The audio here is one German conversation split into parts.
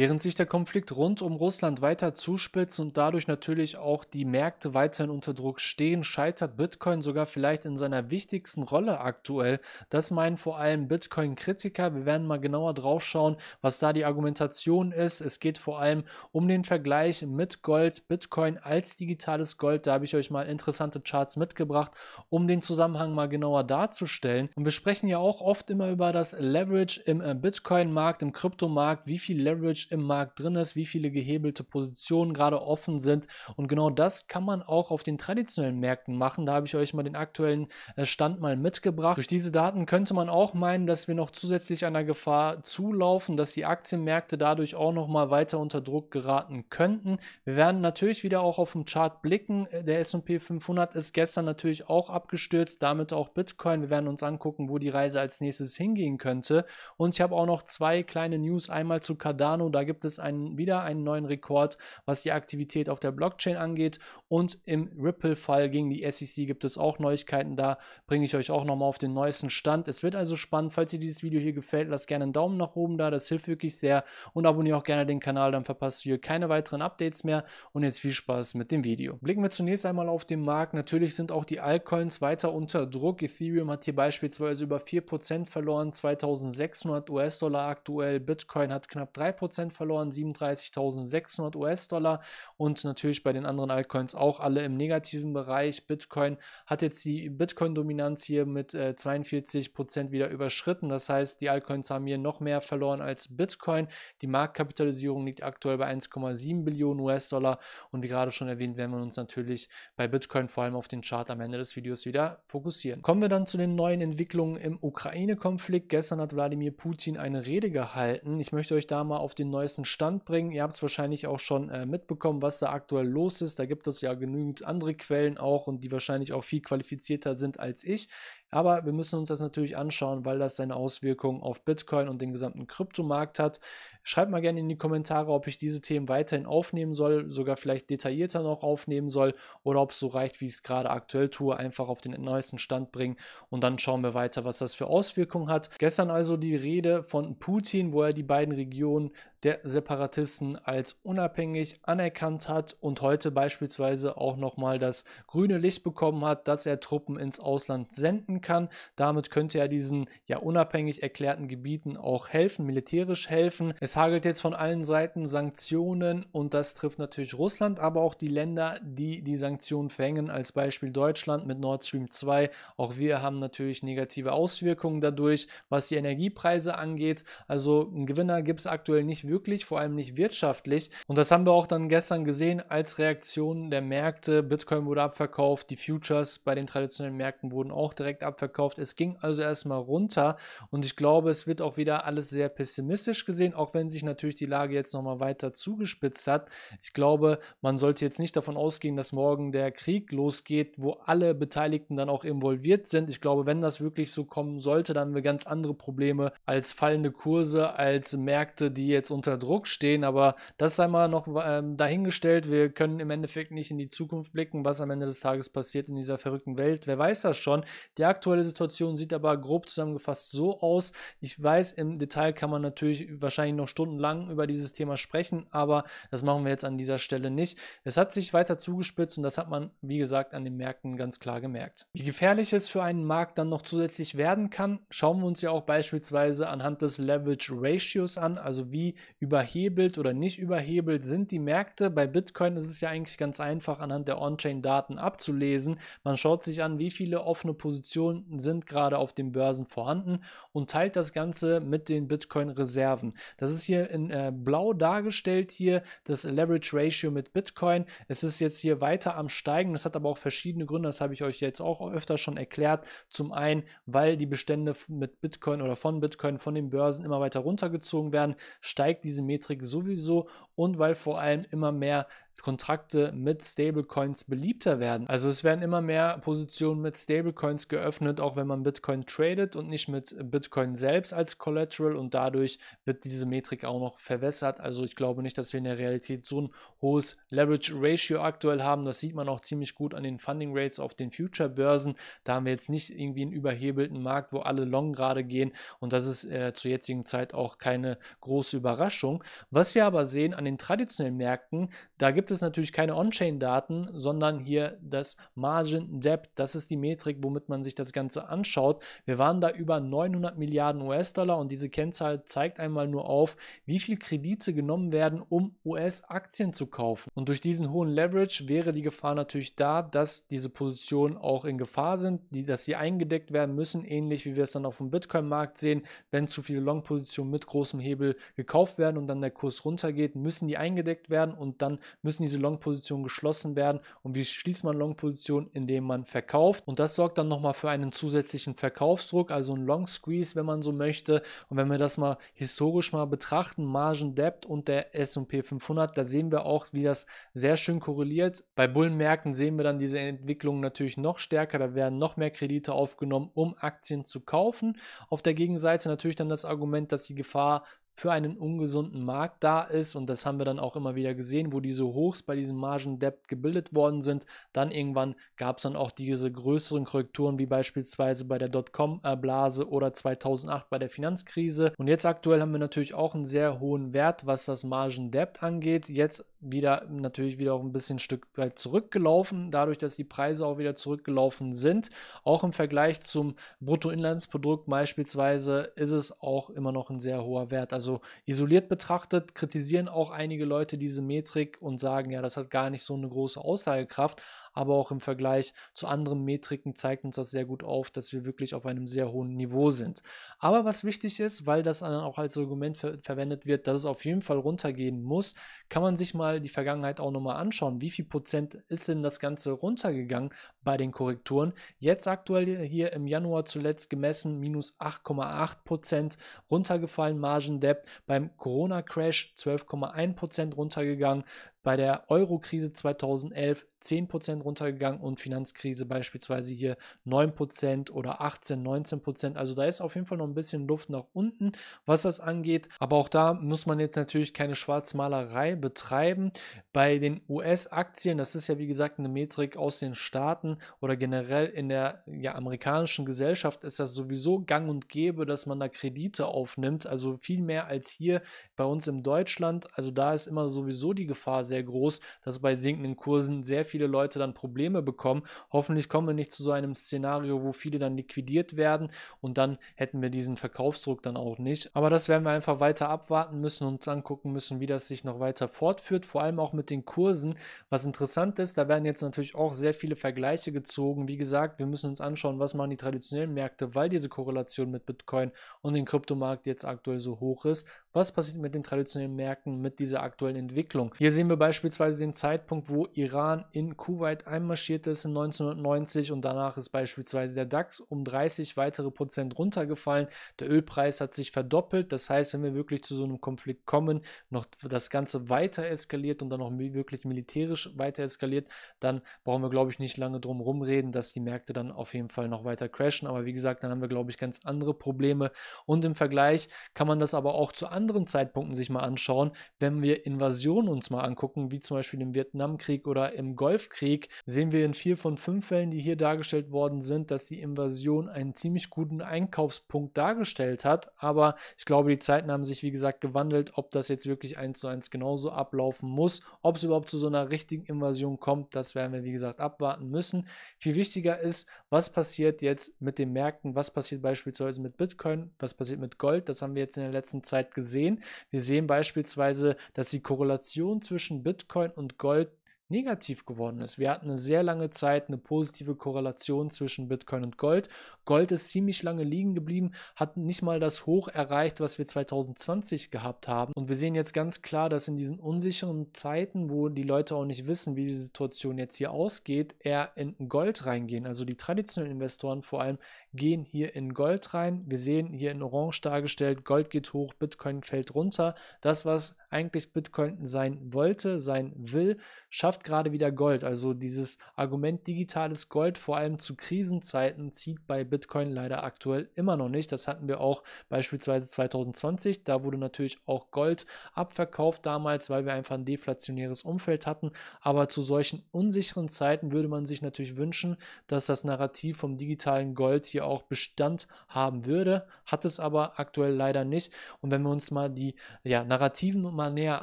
Während sich der Konflikt rund um Russland weiter zuspitzt und dadurch natürlich auch die Märkte weiterhin unter Druck stehen, scheitert Bitcoin sogar vielleicht in seiner wichtigsten Rolle aktuell. Das meinen vor allem Bitcoin-Kritiker. Wir werden mal genauer drauf schauen, was da die Argumentation ist. Es geht vor allem um den Vergleich mit Gold, Bitcoin als digitales Gold. Da habe ich euch mal interessante Charts mitgebracht, um den Zusammenhang mal genauer darzustellen. Und wir sprechen ja auch oft immer über das Leverage im äh, Bitcoin-Markt, im Kryptomarkt, wie viel Leverage im Markt drin ist, wie viele gehebelte Positionen gerade offen sind. Und genau das kann man auch auf den traditionellen Märkten machen. Da habe ich euch mal den aktuellen äh, Stand mal mitgebracht. Durch diese Daten könnte man auch meinen, dass wir noch zusätzlich einer Gefahr zulaufen, dass die Aktienmärkte dadurch auch noch mal weiter unter Druck geraten könnten. Wir werden natürlich wieder auch auf dem Chart blicken. Äh, der S&P 500 ist gestern natürlich auch abgestürzt, damit auch Bitcoin. Wir werden uns angucken, wo die Reise als nächstes hingehen könnte. Und ich habe auch noch zwei kleine News. Einmal zu Cardano, da da gibt es einen, wieder einen neuen Rekord, was die Aktivität auf der Blockchain angeht. Und im Ripple-Fall gegen die SEC gibt es auch Neuigkeiten. Da bringe ich euch auch nochmal auf den neuesten Stand. Es wird also spannend. Falls ihr dieses Video hier gefällt, lasst gerne einen Daumen nach oben da. Das hilft wirklich sehr. Und abonniere auch gerne den Kanal, dann verpasst ihr keine weiteren Updates mehr. Und jetzt viel Spaß mit dem Video. Blicken wir zunächst einmal auf den Markt. Natürlich sind auch die Altcoins weiter unter Druck. Ethereum hat hier beispielsweise über 4% verloren, 2600 US-Dollar aktuell. Bitcoin hat knapp 3% Prozent verloren, 37.600 US-Dollar und natürlich bei den anderen Altcoins auch alle im negativen Bereich. Bitcoin hat jetzt die Bitcoin-Dominanz hier mit äh, 42 Prozent wieder überschritten. Das heißt, die Altcoins haben hier noch mehr verloren als Bitcoin. Die Marktkapitalisierung liegt aktuell bei 1,7 Billionen US-Dollar und wie gerade schon erwähnt, werden wir uns natürlich bei Bitcoin vor allem auf den Chart am Ende des Videos wieder fokussieren. Kommen wir dann zu den neuen Entwicklungen im Ukraine-Konflikt. Gestern hat Wladimir Putin eine Rede gehalten. Ich möchte euch da mal auf den neuesten Stand bringen. Ihr habt es wahrscheinlich auch schon äh, mitbekommen, was da aktuell los ist. Da gibt es ja genügend andere Quellen auch und die wahrscheinlich auch viel qualifizierter sind als ich. Aber wir müssen uns das natürlich anschauen, weil das seine Auswirkungen auf Bitcoin und den gesamten Kryptomarkt hat. Schreibt mal gerne in die Kommentare, ob ich diese Themen weiterhin aufnehmen soll, sogar vielleicht detaillierter noch aufnehmen soll oder ob es so reicht, wie ich es gerade aktuell tue, einfach auf den neuesten Stand bringen und dann schauen wir weiter, was das für Auswirkungen hat. Gestern also die Rede von Putin, wo er die beiden Regionen der Separatisten als unabhängig anerkannt hat und heute beispielsweise auch nochmal das grüne Licht bekommen hat, dass er Truppen ins Ausland senden kann. Damit könnte er diesen ja unabhängig erklärten Gebieten auch helfen, militärisch helfen. Es hagelt jetzt von allen Seiten Sanktionen und das trifft natürlich Russland, aber auch die Länder, die die Sanktionen verhängen, als Beispiel Deutschland mit Nord Stream 2. Auch wir haben natürlich negative Auswirkungen dadurch, was die Energiepreise angeht. Also einen Gewinner gibt es aktuell nicht wirklich, vor allem nicht wirtschaftlich. Und das haben wir auch dann gestern gesehen als Reaktion der Märkte. Bitcoin wurde abverkauft, die Futures bei den traditionellen Märkten wurden auch direkt abverkauft abverkauft. Es ging also erstmal runter und ich glaube, es wird auch wieder alles sehr pessimistisch gesehen, auch wenn sich natürlich die Lage jetzt nochmal weiter zugespitzt hat. Ich glaube, man sollte jetzt nicht davon ausgehen, dass morgen der Krieg losgeht, wo alle Beteiligten dann auch involviert sind. Ich glaube, wenn das wirklich so kommen sollte, dann haben wir ganz andere Probleme als fallende Kurse, als Märkte, die jetzt unter Druck stehen. Aber das sei mal noch ähm, dahingestellt. Wir können im Endeffekt nicht in die Zukunft blicken, was am Ende des Tages passiert in dieser verrückten Welt. Wer weiß das schon? Die Aktien aktuelle Situation sieht aber grob zusammengefasst so aus. Ich weiß, im Detail kann man natürlich wahrscheinlich noch stundenlang über dieses Thema sprechen, aber das machen wir jetzt an dieser Stelle nicht. Es hat sich weiter zugespitzt und das hat man, wie gesagt, an den Märkten ganz klar gemerkt. Wie gefährlich es für einen Markt dann noch zusätzlich werden kann, schauen wir uns ja auch beispielsweise anhand des Leverage Ratios an, also wie überhebelt oder nicht überhebelt sind die Märkte. Bei Bitcoin ist es ja eigentlich ganz einfach, anhand der On-Chain-Daten abzulesen. Man schaut sich an, wie viele offene Positionen Optionen sind gerade auf den Börsen vorhanden und teilt das Ganze mit den Bitcoin-Reserven. Das ist hier in äh, blau dargestellt hier, das Leverage Ratio mit Bitcoin. Es ist jetzt hier weiter am Steigen. Das hat aber auch verschiedene Gründe. Das habe ich euch jetzt auch öfter schon erklärt. Zum einen, weil die Bestände mit Bitcoin oder von Bitcoin von den Börsen immer weiter runtergezogen werden, steigt diese Metrik sowieso und weil vor allem immer mehr Kontrakte mit Stablecoins beliebter werden. Also es werden immer mehr Positionen mit Stablecoins geöffnet, auch wenn man Bitcoin tradet und nicht mit Bitcoin selbst als Collateral und dadurch wird diese Metrik auch noch verwässert. Also ich glaube nicht, dass wir in der Realität so ein hohes Leverage Ratio aktuell haben. Das sieht man auch ziemlich gut an den Funding Rates auf den Future Börsen. Da haben wir jetzt nicht irgendwie einen überhebelten Markt, wo alle long gerade gehen und das ist äh, zur jetzigen Zeit auch keine große Überraschung. Was wir aber sehen an den traditionellen Märkten, da gibt gibt es natürlich keine On-Chain-Daten, sondern hier das Margin Debt. Das ist die Metrik, womit man sich das Ganze anschaut. Wir waren da über 900 Milliarden US-Dollar und diese Kennzahl zeigt einmal nur auf, wie viel Kredite genommen werden, um US-Aktien zu kaufen. Und durch diesen hohen Leverage wäre die Gefahr natürlich da, dass diese Positionen auch in Gefahr sind, die, dass sie eingedeckt werden müssen, ähnlich wie wir es dann auf dem Bitcoin-Markt sehen, wenn zu viele Long-Positionen mit großem Hebel gekauft werden und dann der Kurs runtergeht, müssen die eingedeckt werden und dann müssen müssen diese Long-Positionen geschlossen werden. Und wie schließt man Long-Positionen? Indem man verkauft. Und das sorgt dann nochmal für einen zusätzlichen Verkaufsdruck, also einen Long-Squeeze, wenn man so möchte. Und wenn wir das mal historisch mal betrachten, Margen-Debt und der S&P 500, da sehen wir auch, wie das sehr schön korreliert. Bei Bullenmärkten sehen wir dann diese Entwicklung natürlich noch stärker. Da werden noch mehr Kredite aufgenommen, um Aktien zu kaufen. Auf der Gegenseite natürlich dann das Argument, dass die Gefahr für einen ungesunden Markt da ist. Und das haben wir dann auch immer wieder gesehen, wo diese Hochs bei diesem Margin Debt gebildet worden sind. Dann irgendwann gab es dann auch diese größeren Korrekturen, wie beispielsweise bei der Dotcom-Blase oder 2008 bei der Finanzkrise. Und jetzt aktuell haben wir natürlich auch einen sehr hohen Wert, was das Margin Debt angeht. Jetzt wieder natürlich wieder auch ein bisschen ein Stück weit zurückgelaufen, dadurch, dass die Preise auch wieder zurückgelaufen sind. Auch im Vergleich zum Bruttoinlandsprodukt beispielsweise ist es auch immer noch ein sehr hoher Wert. Also isoliert betrachtet kritisieren auch einige Leute diese Metrik und sagen, ja, das hat gar nicht so eine große Aussagekraft aber auch im Vergleich zu anderen Metriken zeigt uns das sehr gut auf, dass wir wirklich auf einem sehr hohen Niveau sind. Aber was wichtig ist, weil das dann auch als Argument ver verwendet wird, dass es auf jeden Fall runtergehen muss, kann man sich mal die Vergangenheit auch nochmal anschauen. Wie viel Prozent ist denn das Ganze runtergegangen bei den Korrekturen? Jetzt aktuell hier im Januar zuletzt gemessen minus 8,8 Prozent runtergefallen, Margin Debt beim Corona-Crash 12,1 Prozent runtergegangen bei der Euro-Krise 2011 10% runtergegangen und Finanzkrise beispielsweise hier 9% oder 18, 19%. Also da ist auf jeden Fall noch ein bisschen Luft nach unten, was das angeht. Aber auch da muss man jetzt natürlich keine Schwarzmalerei betreiben. Bei den US-Aktien, das ist ja wie gesagt eine Metrik aus den Staaten oder generell in der ja, amerikanischen Gesellschaft ist das sowieso gang und gäbe, dass man da Kredite aufnimmt. Also viel mehr als hier bei uns in Deutschland. Also da ist immer sowieso die Gefahr sehr groß, dass bei sinkenden Kursen sehr viele Leute dann Probleme bekommen. Hoffentlich kommen wir nicht zu so einem Szenario, wo viele dann liquidiert werden und dann hätten wir diesen Verkaufsdruck dann auch nicht. Aber das werden wir einfach weiter abwarten müssen und uns angucken müssen, wie das sich noch weiter fortführt, vor allem auch mit den Kursen. Was interessant ist, da werden jetzt natürlich auch sehr viele Vergleiche gezogen. Wie gesagt, wir müssen uns anschauen, was machen die traditionellen Märkte, weil diese Korrelation mit Bitcoin und dem Kryptomarkt jetzt aktuell so hoch ist. Was passiert mit den traditionellen Märkten mit dieser aktuellen Entwicklung? Hier sehen wir beispielsweise den Zeitpunkt, wo Iran in Kuwait einmarschiert ist in 1990 und danach ist beispielsweise der DAX um 30 weitere Prozent runtergefallen. Der Ölpreis hat sich verdoppelt. Das heißt, wenn wir wirklich zu so einem Konflikt kommen, noch das Ganze weiter eskaliert und dann auch wirklich militärisch weiter eskaliert, dann brauchen wir, glaube ich, nicht lange drum rumreden, dass die Märkte dann auf jeden Fall noch weiter crashen. Aber wie gesagt, dann haben wir, glaube ich, ganz andere Probleme. Und im Vergleich kann man das aber auch zu anderen Zeitpunkten sich mal anschauen, wenn wir Invasionen uns mal angucken angucken, wie zum Beispiel im Vietnamkrieg oder im Golfkrieg, sehen wir in vier von fünf Fällen, die hier dargestellt worden sind, dass die Invasion einen ziemlich guten Einkaufspunkt dargestellt hat. Aber ich glaube, die Zeiten haben sich, wie gesagt, gewandelt, ob das jetzt wirklich eins zu eins genauso ablaufen muss, ob es überhaupt zu so einer richtigen Invasion kommt, das werden wir, wie gesagt, abwarten müssen. Viel wichtiger ist, was passiert jetzt mit den Märkten, was passiert beispielsweise mit Bitcoin, was passiert mit Gold, das haben wir jetzt in der letzten Zeit gesehen. Wir sehen beispielsweise, dass die Korrelation zwischen Bitcoin und Gold negativ geworden ist. Wir hatten eine sehr lange Zeit eine positive Korrelation zwischen Bitcoin und Gold. Gold ist ziemlich lange liegen geblieben, hat nicht mal das Hoch erreicht, was wir 2020 gehabt haben. Und wir sehen jetzt ganz klar, dass in diesen unsicheren Zeiten, wo die Leute auch nicht wissen, wie die Situation jetzt hier ausgeht, eher in Gold reingehen. Also die traditionellen Investoren vor allem gehen hier in Gold rein. Wir sehen hier in Orange dargestellt, Gold geht hoch, Bitcoin fällt runter. Das, was eigentlich Bitcoin sein wollte, sein will, schafft gerade wieder Gold. Also dieses Argument digitales Gold, vor allem zu Krisenzeiten, zieht bei Bitcoin leider aktuell immer noch nicht. Das hatten wir auch beispielsweise 2020. Da wurde natürlich auch Gold abverkauft damals, weil wir einfach ein deflationäres Umfeld hatten. Aber zu solchen unsicheren Zeiten würde man sich natürlich wünschen, dass das Narrativ vom digitalen Gold hier hier auch Bestand haben würde, hat es aber aktuell leider nicht. Und wenn wir uns mal die ja, Narrativen mal näher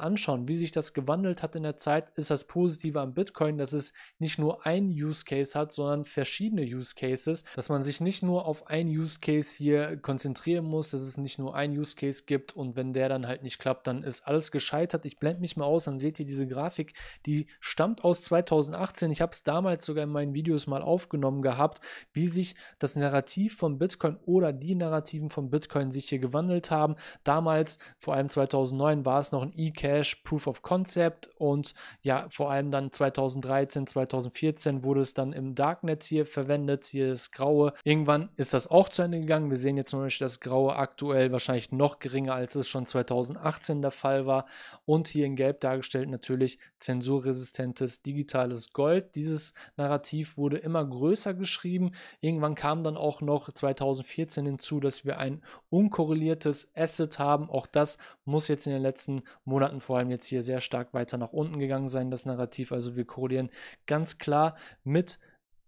anschauen, wie sich das gewandelt hat in der Zeit, ist das Positive am Bitcoin, dass es nicht nur ein Use Case hat, sondern verschiedene Use Cases, dass man sich nicht nur auf ein Use Case hier konzentrieren muss, dass es nicht nur ein Use Case gibt und wenn der dann halt nicht klappt, dann ist alles gescheitert. Ich blende mich mal aus, dann seht ihr diese Grafik, die stammt aus 2018. Ich habe es damals sogar in meinen Videos mal aufgenommen gehabt, wie sich das Narrativ Narrativ von Bitcoin oder die Narrativen von Bitcoin sich hier gewandelt haben. Damals, vor allem 2009, war es noch ein E-Cash Proof of Concept und ja, vor allem dann 2013, 2014 wurde es dann im Darknet hier verwendet, hier das Graue. Irgendwann ist das auch zu Ende gegangen. Wir sehen jetzt zum Beispiel das Graue aktuell wahrscheinlich noch geringer, als es schon 2018 der Fall war. Und hier in Gelb dargestellt natürlich zensurresistentes digitales Gold. Dieses Narrativ wurde immer größer geschrieben. Irgendwann kam dann auch auch noch 2014 hinzu, dass wir ein unkorreliertes Asset haben. Auch das muss jetzt in den letzten Monaten vor allem jetzt hier sehr stark weiter nach unten gegangen sein, das Narrativ. Also wir korrelieren ganz klar mit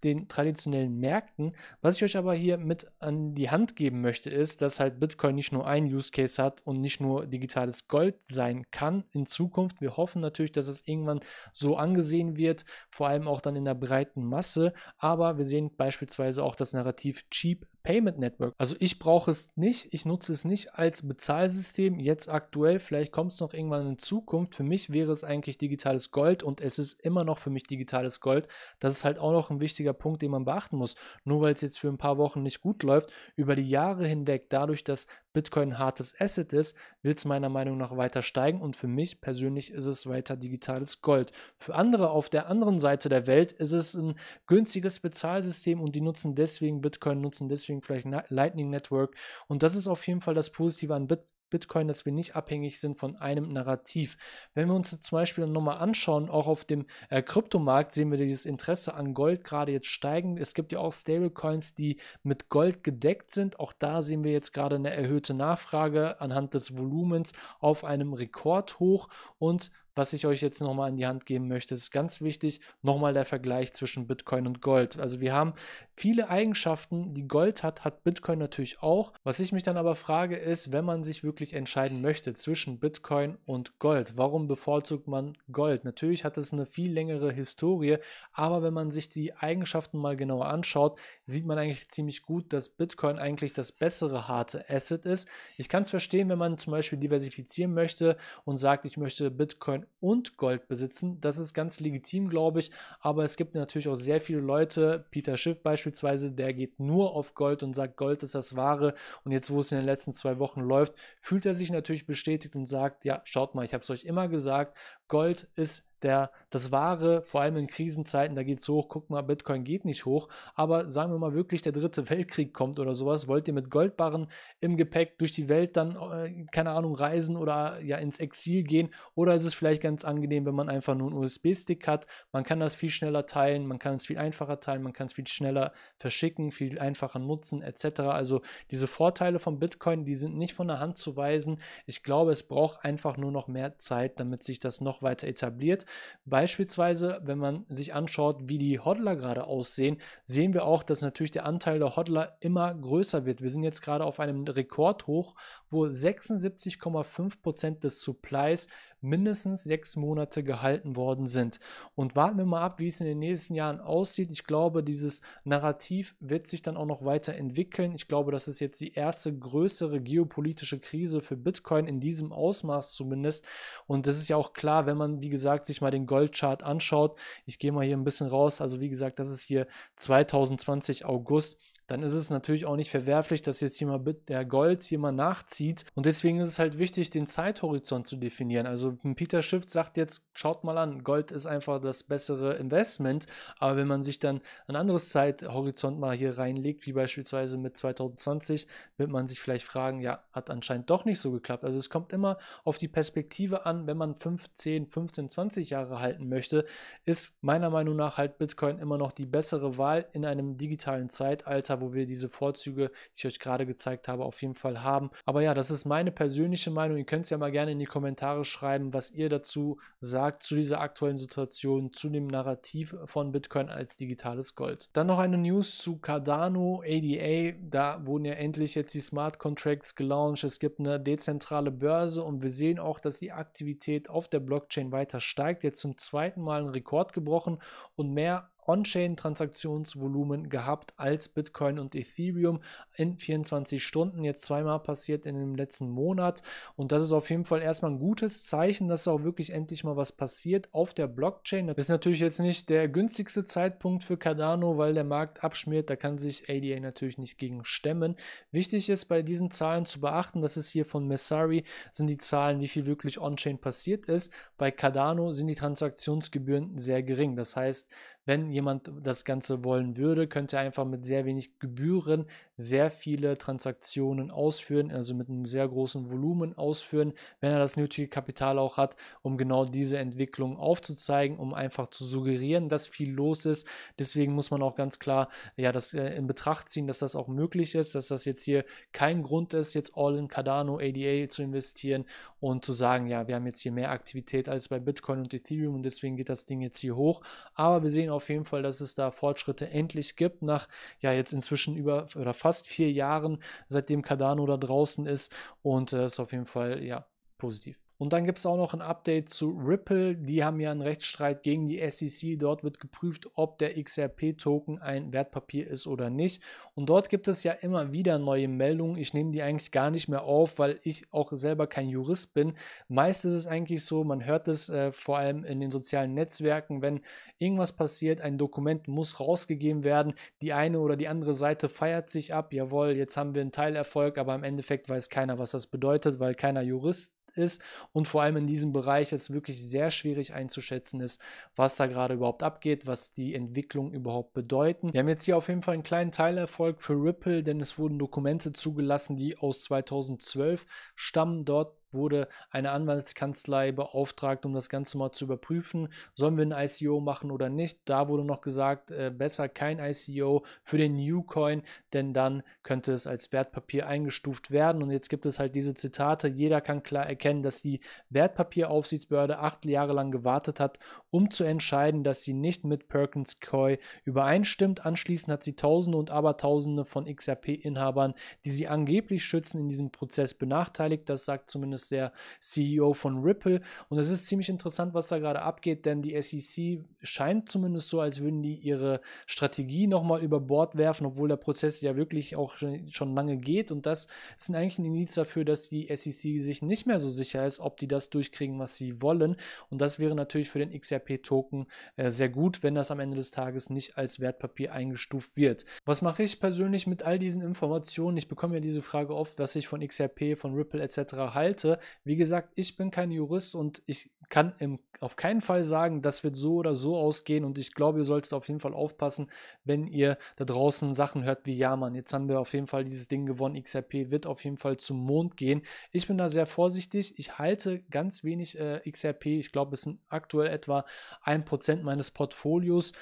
den traditionellen Märkten. Was ich euch aber hier mit an die Hand geben möchte, ist, dass halt Bitcoin nicht nur ein Use Case hat und nicht nur digitales Gold sein kann in Zukunft. Wir hoffen natürlich, dass es irgendwann so angesehen wird, vor allem auch dann in der breiten Masse. Aber wir sehen beispielsweise auch das Narrativ Cheap Payment Network. Also ich brauche es nicht, ich nutze es nicht als Bezahlsystem jetzt aktuell, vielleicht kommt es noch irgendwann in Zukunft. Für mich wäre es eigentlich digitales Gold und es ist immer noch für mich digitales Gold. Das ist halt auch noch ein wichtiger Punkt, den man beachten muss. Nur weil es jetzt für ein paar Wochen nicht gut läuft, über die Jahre hinweg, dadurch, dass Bitcoin ein hartes Asset ist, wird es meiner Meinung nach weiter steigen und für mich persönlich ist es weiter digitales Gold. Für andere auf der anderen Seite der Welt ist es ein günstiges Bezahlsystem und die nutzen deswegen Bitcoin, nutzen deswegen vielleicht Lightning Network und das ist auf jeden Fall das Positive an Bitcoin. Bitcoin, dass wir nicht abhängig sind von einem Narrativ. Wenn wir uns zum Beispiel nochmal anschauen, auch auf dem äh, Kryptomarkt sehen wir dieses Interesse an Gold gerade jetzt steigen. Es gibt ja auch Stablecoins, die mit Gold gedeckt sind. Auch da sehen wir jetzt gerade eine erhöhte Nachfrage anhand des Volumens auf einem Rekordhoch und was ich euch jetzt nochmal in die Hand geben möchte, ist ganz wichtig, nochmal der Vergleich zwischen Bitcoin und Gold. Also wir haben viele Eigenschaften, die Gold hat, hat Bitcoin natürlich auch. Was ich mich dann aber frage, ist, wenn man sich wirklich entscheiden möchte zwischen Bitcoin und Gold, warum bevorzugt man Gold? Natürlich hat es eine viel längere Historie, aber wenn man sich die Eigenschaften mal genauer anschaut, sieht man eigentlich ziemlich gut, dass Bitcoin eigentlich das bessere harte Asset ist. Ich kann es verstehen, wenn man zum Beispiel diversifizieren möchte und sagt, ich möchte Bitcoin und Gold besitzen. Das ist ganz legitim, glaube ich. Aber es gibt natürlich auch sehr viele Leute, Peter Schiff beispielsweise, der geht nur auf Gold und sagt, Gold ist das Wahre. Und jetzt, wo es in den letzten zwei Wochen läuft, fühlt er sich natürlich bestätigt und sagt, ja, schaut mal, ich habe es euch immer gesagt, Gold ist der, das wahre, vor allem in Krisenzeiten, da geht es hoch, guck mal, Bitcoin geht nicht hoch, aber sagen wir mal wirklich, der dritte Weltkrieg kommt oder sowas, wollt ihr mit Goldbarren im Gepäck durch die Welt dann, äh, keine Ahnung, reisen oder ja ins Exil gehen oder ist es vielleicht ganz angenehm, wenn man einfach nur einen USB-Stick hat, man kann das viel schneller teilen, man kann es viel einfacher teilen, man kann es viel schneller verschicken, viel einfacher nutzen, etc. Also diese Vorteile von Bitcoin, die sind nicht von der Hand zu weisen. Ich glaube, es braucht einfach nur noch mehr Zeit, damit sich das noch weiter etabliert. Beispielsweise, wenn man sich anschaut, wie die Hodler gerade aussehen, sehen wir auch, dass natürlich der Anteil der Hodler immer größer wird. Wir sind jetzt gerade auf einem Rekordhoch, wo 76,5% Prozent des Supplies mindestens sechs Monate gehalten worden sind. Und warten wir mal ab, wie es in den nächsten Jahren aussieht. Ich glaube, dieses Narrativ wird sich dann auch noch weiter entwickeln. Ich glaube, das ist jetzt die erste größere geopolitische Krise für Bitcoin in diesem Ausmaß zumindest. Und das ist ja auch klar, wenn man, wie gesagt, sich mal den Goldchart anschaut. Ich gehe mal hier ein bisschen raus. Also wie gesagt, das ist hier 2020 August dann ist es natürlich auch nicht verwerflich, dass jetzt hier mal der Gold hier mal nachzieht. Und deswegen ist es halt wichtig, den Zeithorizont zu definieren. Also also, hm, Peter Schiff sagt jetzt, schaut mal an, Gold ist einfach das bessere Investment. Aber wenn man sich dann ein anderes Zeithorizont mal hier reinlegt, wie beispielsweise mit 2020, wird man sich vielleicht fragen, ja, hat anscheinend doch nicht so geklappt. Also es kommt immer auf die Perspektive an, wenn man 15, 15, 20 Jahre halten möchte, ist meiner Meinung nach halt Bitcoin immer noch die bessere Wahl in einem digitalen Zeitalter, wo wir diese Vorzüge, die ich euch gerade gezeigt habe, auf jeden Fall haben. Aber ja, das ist meine persönliche Meinung. Ihr könnt es ja mal gerne in die Kommentare schreiben schreiben, was ihr dazu sagt, zu dieser aktuellen Situation, zu dem Narrativ von Bitcoin als digitales Gold. Dann noch eine News zu Cardano ADA. Da wurden ja endlich jetzt die Smart Contracts gelauncht. Es gibt eine dezentrale Börse und wir sehen auch, dass die Aktivität auf der Blockchain weiter steigt. Jetzt zum zweiten Mal ein Rekord gebrochen und mehr On-Chain-Transaktionsvolumen gehabt als Bitcoin und Ethereum in 24 Stunden. Jetzt zweimal passiert in dem letzten Monat. Und das ist auf jeden Fall erstmal ein gutes Zeichen, dass auch wirklich endlich mal was passiert auf der Blockchain. Das ist natürlich jetzt nicht der günstigste Zeitpunkt für Cardano, weil der Markt abschmiert. Da kann sich ADA natürlich nicht gegen stemmen. Wichtig ist bei diesen Zahlen zu beachten, dass es hier von Messari, sind die Zahlen, wie viel wirklich on-chain passiert ist. Bei Cardano sind die Transaktionsgebühren sehr gering. Das heißt, wenn jemand das Ganze wollen würde, könnte er einfach mit sehr wenig Gebühren sehr viele Transaktionen ausführen, also mit einem sehr großen Volumen ausführen, wenn er das nötige Kapital auch hat, um genau diese Entwicklung aufzuzeigen, um einfach zu suggerieren, dass viel los ist. Deswegen muss man auch ganz klar ja, das äh, in Betracht ziehen, dass das auch möglich ist, dass das jetzt hier kein Grund ist, jetzt all in Cardano ADA zu investieren und zu sagen, ja, wir haben jetzt hier mehr Aktivität als bei Bitcoin und Ethereum und deswegen geht das Ding jetzt hier hoch. Aber wir sehen Coaching auf jeden Fall, dass es da Fortschritte endlich gibt nach ja jetzt inzwischen über oder fast vier Jahren, seitdem Cardano da draußen ist und äh, ist auf jeden Fall ja positiv. Und dann gibt es auch noch ein Update zu Ripple. Die haben ja einen Rechtsstreit gegen die SEC. Dort wird geprüft, ob der XRP-Token ein Wertpapier ist oder nicht. Und dort gibt es ja immer wieder neue Meldungen. Ich nehme die eigentlich gar nicht mehr auf, weil ich auch selber kein Jurist bin. Meist ist es eigentlich so, man hört es äh, vor allem in den sozialen Netzwerken, wenn irgendwas passiert, ein Dokument muss rausgegeben werden. Die eine oder die andere Seite feiert sich ab. Jawohl, jetzt haben wir einen Teilerfolg, aber im Endeffekt weiß keiner, was das bedeutet, weil keiner Jurist ist und vor allem in diesem Bereich es wirklich sehr schwierig einzuschätzen ist, was da gerade überhaupt abgeht, was die Entwicklung überhaupt bedeuten. Wir haben jetzt hier auf jeden Fall einen kleinen Teilerfolg für Ripple, denn es wurden Dokumente zugelassen, die aus 2012 stammen. Dort wurde eine Anwaltskanzlei beauftragt, um das Ganze mal zu überprüfen. Sollen wir ein ICO machen oder nicht? Da wurde noch gesagt, äh, besser kein ICO für den Newcoin, denn dann könnte es als Wertpapier eingestuft werden. Und jetzt gibt es halt diese Zitate. Jeder kann klar erkennen, dass die Wertpapieraufsichtsbehörde acht Jahre lang gewartet hat, um zu entscheiden, dass sie nicht mit Perkins Coy übereinstimmt. Anschließend hat sie Tausende und Abertausende von XRP-Inhabern, die sie angeblich schützen, in diesem Prozess benachteiligt. Das sagt zumindest ist der CEO von Ripple. Und es ist ziemlich interessant, was da gerade abgeht, denn die SEC scheint zumindest so, als würden die ihre Strategie nochmal über Bord werfen, obwohl der Prozess ja wirklich auch schon lange geht. Und das ist eigentlich ein Indiz dafür, dass die SEC sich nicht mehr so sicher ist, ob die das durchkriegen, was sie wollen. Und das wäre natürlich für den XRP-Token äh, sehr gut, wenn das am Ende des Tages nicht als Wertpapier eingestuft wird. Was mache ich persönlich mit all diesen Informationen? Ich bekomme ja diese Frage oft, was ich von XRP, von Ripple etc. halte. Sache. Wie gesagt, ich bin kein Jurist und ich kann im, auf keinen Fall sagen, das wird so oder so ausgehen. Und ich glaube, ihr solltet auf jeden Fall aufpassen, wenn ihr da draußen Sachen hört wie, ja, Mann, jetzt haben wir auf jeden Fall dieses Ding gewonnen, XRP wird auf jeden Fall zum Mond gehen. Ich bin da sehr vorsichtig. Ich halte ganz wenig äh, XRP. Ich glaube, es sind aktuell etwa 1% meines Portfolios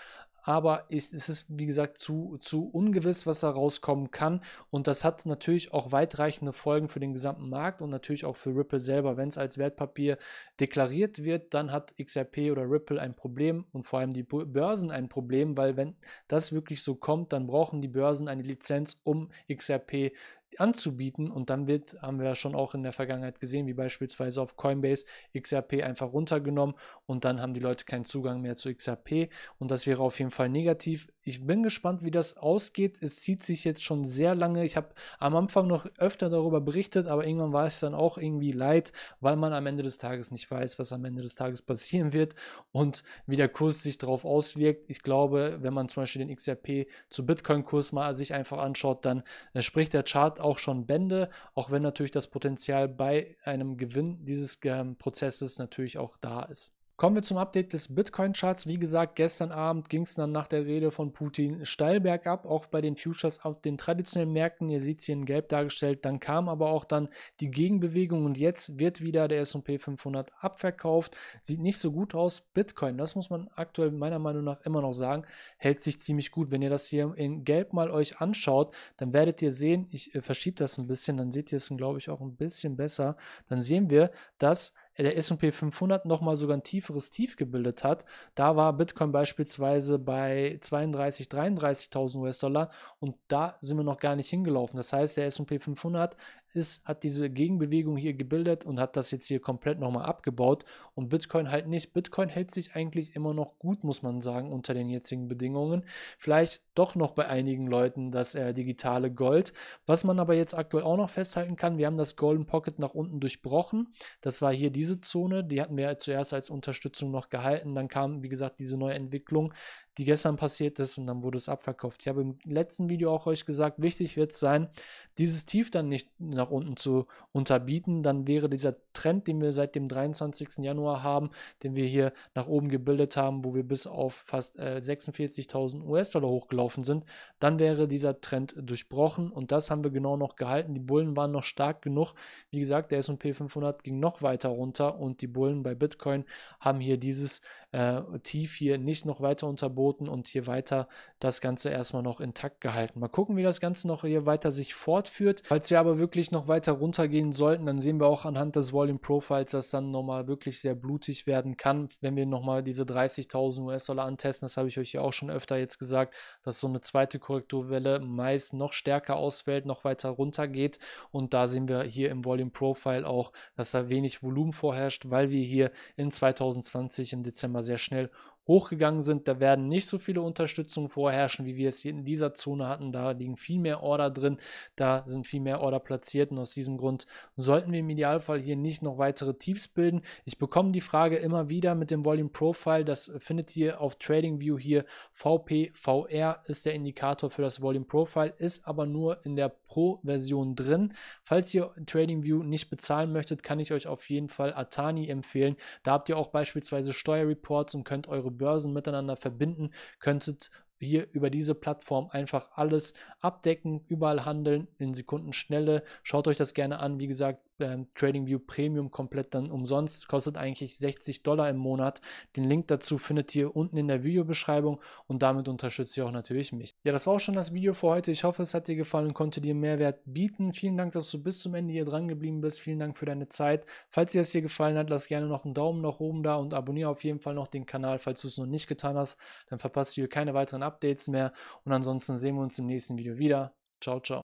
aber es ist, wie gesagt, zu, zu ungewiss, was da rauskommen kann. Und das hat natürlich auch weitreichende Folgen für den gesamten Markt und natürlich auch für Ripple selber. Wenn es als Wertpapier deklariert wird, dann hat XRP oder Ripple ein Problem und vor allem die Börsen ein Problem, weil wenn das wirklich so kommt, dann brauchen die Börsen eine Lizenz, um XRP anzubieten und dann wird, haben wir schon auch in der Vergangenheit gesehen, wie beispielsweise auf Coinbase XRP einfach runtergenommen und dann haben die Leute keinen Zugang mehr zu XRP und das wäre auf jeden Fall negativ. Ich bin gespannt, wie das ausgeht. Es zieht sich jetzt schon sehr lange. Ich habe am Anfang noch öfter darüber berichtet, aber irgendwann war es dann auch irgendwie leid, weil man am Ende des Tages nicht weiß, was am Ende des Tages passieren wird und wie der Kurs sich darauf auswirkt. Ich glaube, wenn man zum Beispiel den XRP zu Bitcoin-Kurs mal sich einfach anschaut, dann äh, spricht der Chart auch schon Bände, auch wenn natürlich das Potenzial bei einem Gewinn dieses ähm, Prozesses natürlich auch da ist. Kommen wir zum Update des Bitcoin-Charts. Wie gesagt, gestern Abend ging es dann nach der Rede von Putin steil bergab, auch bei den Futures auf den traditionellen Märkten. Ihr seht es hier in Gelb dargestellt. Dann kam aber auch dann die Gegenbewegung und jetzt wird wieder der S&P 500 abverkauft. Sieht nicht so gut aus. Bitcoin, das muss man aktuell meiner Meinung nach immer noch sagen, hält sich ziemlich gut. Wenn ihr das hier in Gelb mal euch anschaut, dann werdet ihr sehen, ich äh, verschiebe das ein bisschen, dann seht ihr es, glaube ich, auch ein bisschen besser. Dann sehen wir, dass der S&P 500 nochmal sogar ein tieferes Tief gebildet hat. Da war Bitcoin beispielsweise bei 32.000, 33.000 US-Dollar und da sind wir noch gar nicht hingelaufen. Das heißt, der S&P 500 ist, hat diese Gegenbewegung hier gebildet und hat das jetzt hier komplett nochmal abgebaut und Bitcoin halt nicht. Bitcoin hält sich eigentlich immer noch gut, muss man sagen, unter den jetzigen Bedingungen. Vielleicht doch noch bei einigen Leuten das äh, digitale Gold. Was man aber jetzt aktuell auch noch festhalten kann, wir haben das Golden Pocket nach unten durchbrochen. Das war hier diese Zone, die hatten wir zuerst als Unterstützung noch gehalten. Dann kam, wie gesagt, diese neue Entwicklung, die gestern passiert ist und dann wurde es abverkauft. Ich habe im letzten Video auch euch gesagt, wichtig wird es sein, dieses Tief dann nicht nach unten zu unterbieten, dann wäre dieser Trend, den wir seit dem 23. Januar haben, den wir hier nach oben gebildet haben, wo wir bis auf fast äh, 46.000 US-Dollar hochgelaufen sind, dann wäre dieser Trend durchbrochen und das haben wir genau noch gehalten. Die Bullen waren noch stark genug. Wie gesagt, der S&P 500 ging noch weiter runter und die Bullen bei Bitcoin haben hier dieses äh, tief hier nicht noch weiter unterboten und hier weiter das Ganze erstmal noch intakt gehalten. Mal gucken, wie das Ganze noch hier weiter sich fortführt. Falls wir aber wirklich noch weiter runtergehen sollten, dann sehen wir auch anhand des Volume Profiles, dass dann nochmal wirklich sehr blutig werden kann, wenn wir nochmal diese 30.000 US-Dollar antesten. Das habe ich euch ja auch schon öfter jetzt gesagt, dass so eine zweite Korrekturwelle meist noch stärker ausfällt, noch weiter runtergeht und da sehen wir hier im Volume Profile auch, dass da wenig Volumen vorherrscht, weil wir hier in 2020 im Dezember immer sehr schnell hochgegangen sind. Da werden nicht so viele Unterstützungen vorherrschen, wie wir es hier in dieser Zone hatten. Da liegen viel mehr Order drin, da sind viel mehr Order platziert und aus diesem Grund sollten wir im Idealfall hier nicht noch weitere Tiefs bilden. Ich bekomme die Frage immer wieder mit dem Volume Profile. Das findet ihr auf Trading View hier. VPVR ist der Indikator für das Volume Profile, ist aber nur in der Pro-Version drin. Falls ihr Trading View nicht bezahlen möchtet, kann ich euch auf jeden Fall Atani empfehlen. Da habt ihr auch beispielsweise Steuerreports und könnt eure Börsen miteinander verbinden, könntet hier über diese Plattform einfach alles abdecken, überall handeln in Sekundenschnelle. Schaut euch das gerne an. Wie gesagt, ähm, TradingView Premium komplett dann umsonst, kostet eigentlich 60 Dollar im Monat. Den Link dazu findet ihr unten in der Videobeschreibung und damit unterstützt ihr auch natürlich mich. Ja, das war auch schon das Video für heute. Ich hoffe, es hat dir gefallen und konnte dir Mehrwert bieten. Vielen Dank, dass du bis zum Ende hier dran geblieben bist. Vielen Dank für deine Zeit. Falls dir das hier gefallen hat, lass gerne noch einen Daumen nach oben da und abonniere auf jeden Fall noch den Kanal, falls du es noch nicht getan hast. Dann verpasst du hier keine weiteren Updates mehr und ansonsten sehen wir uns im nächsten Video wieder. Ciao, ciao.